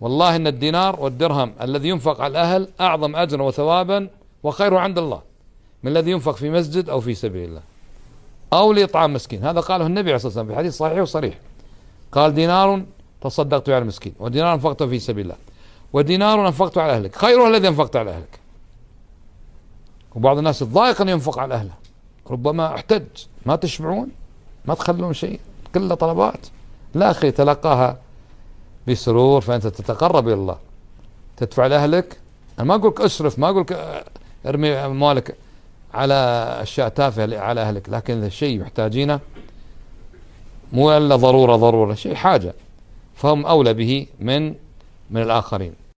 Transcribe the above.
والله ان الدينار والدرهم الذي ينفق على الاهل اعظم اجرا وثوابا وخير عند الله من الذي ينفق في مسجد او في سبيل الله او لاطعام مسكين هذا قاله النبي عليه الصلاه والسلام في حديث صحيح وصريح قال دينار تصدقت على المسكين ودينار انفقته في سبيل الله ودينار انفقته على اهلك خيره الذي انفقته على اهلك وبعض الناس يتضايق ان ينفق على اهله ربما احتج ما تشبعون ما تخلون شيء كله طلبات لا اخي تلقاها بسرور فأنت تتقرب إلى الله تدفع لأهلك أنا ما أقولك أسرف ما أقولك ارمي أموالك على أشياء تافهة على أهلك لكن اذا شيء يحتاجينه مو إلا ضرورة ضرورة شيء حاجة فهم أولى به من من الآخرين